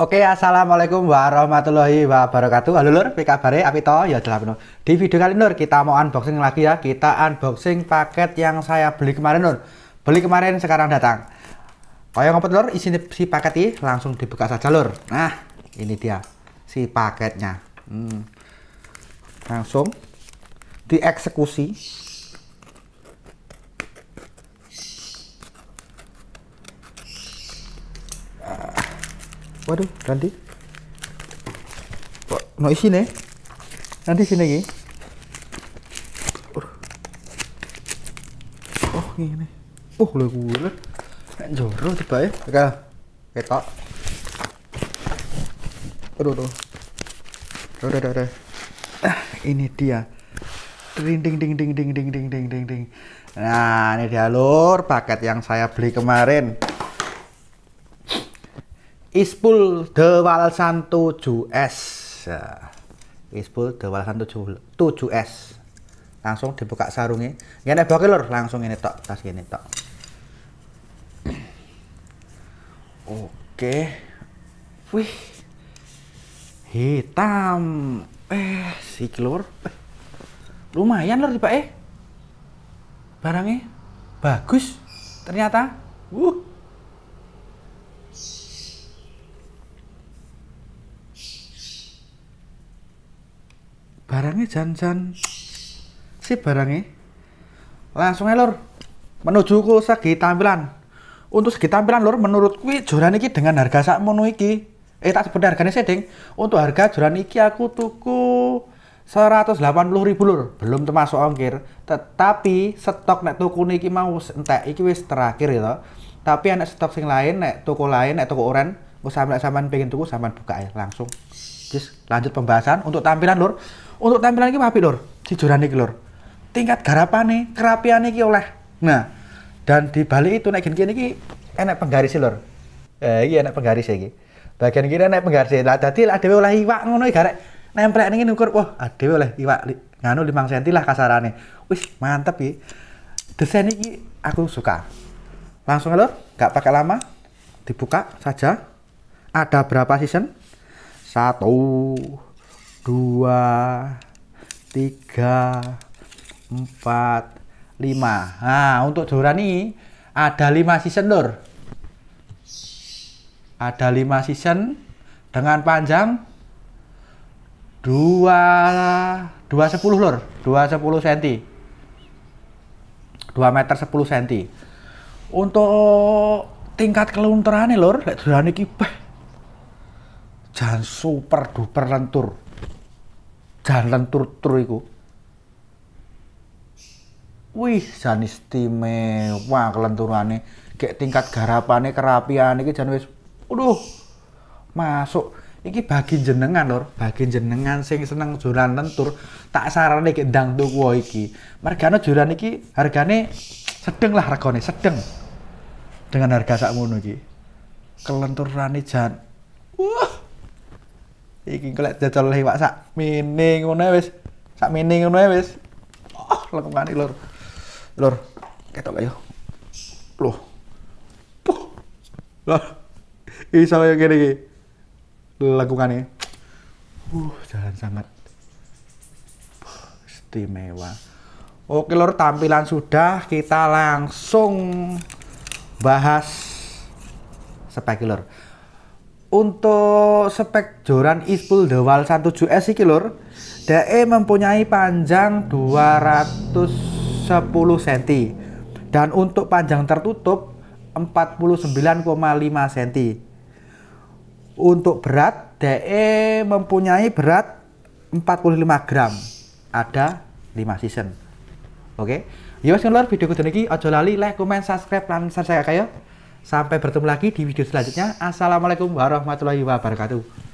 Oke, assalamualaikum warahmatullahi wabarakatuh. Halo lur, apa kabar? Apito ya dalam Di video kali ini lur kita mau unboxing lagi ya. Kita unboxing paket yang saya beli kemarin lur. Beli kemarin sekarang datang. Kayak ngopet lur, isi si paket ini langsung dibuka saja lur. Nah, ini dia si paketnya. Hmm. Langsung dieksekusi. waduh nanti kok no isi nih nanti sini lagi uhuh. oh ini oh lu gue nek joro tiba ya oke ketok aduh tuh aduh, aduh, aduh, ah, ini dia ding ding ding ding ding ding ding ding ding nah ini dia lur paket yang saya beli kemarin Ispul Dewal Santo 7S. Ya. Ispul Dewal Santo 7S. Langsung dibuka sarungnya. ada bae lur, langsung ini tok, tas ini tok. Oke. Wih. Hitam. Eh, si lur. Eh. Lumayan lur, Pak eh. Barangnya bagus ternyata. Wuh. barangnya jan-jan si barangnya langsung lor menuju ke segi tampilan untuk segi tampilan lor menurut kui joran iki dengan harga sak mono iki eh tak sebenarnya harganya setting untuk harga joran iki aku tuku 180 ribu lur belum termasuk ongkir tetapi stok nek tuku niki mau entek iki wis terakhir ya tapi anak stok sing lain nek toko lain nek toko oren gue sampe sampean pengen tuku sampean buka air langsung Just lanjut pembahasan untuk tampilan lur untuk tampilan ini apik si jurani ini lur tingkat garapan nih kerapian ini oleh nah dan di balik itu naik gini ini enak penggaris e, lor eh iya enak penggaris e iki bagian kiri enak penggaris e. lah jadi lah dhewe oleh iwak ngono iki garek nempel ini ukur wah ah, dhewe oleh iwak nganu limang senti lah kasarane wis mantep ya desain ini aku suka langsung lor gak pakai lama dibuka saja ada berapa season satu dua tiga empat lima nah untuk ini ada lima season lur ada lima season dengan panjang dua dua sepuluh lor dua sepuluh senti dua meter sepuluh senti untuk tingkat kelunturan lur lek ini kipah jangan super duper lentur jalan tur-tur iku. Wih, jan istimewa kelenturane, kayak tingkat garapane, kerapiane iki jan wis aduh. Masuk ini bagi jenengan lor, bagi jenengan sing seneng juran lentur, tak sarane kayak ndang tuku iki. Mergane juran iki hargane sedeng lah regane, sedeng. Dengan harga sak ngono iki. Kelenturane jan. Wah, iki golek jajal lewat sak mene ngono ya, wis sak mene ngono ya, wis oh iki lur lur ketok ayo loh puh iki sawe yo kene iki lekane uh jalan sangat istimewa Oke lur tampilan sudah kita langsung bahas spek lur untuk spek joran Ispul Dewal 17S iki lur DE mempunyai panjang 210 cm dan untuk panjang tertutup 49,5 cm untuk berat DE mempunyai berat 45 gram ada 5 season oke okay? ya wis video kudu niki aja lali like comment, subscribe dan share saya kayo Sampai bertemu lagi di video selanjutnya. Assalamualaikum warahmatullahi wabarakatuh.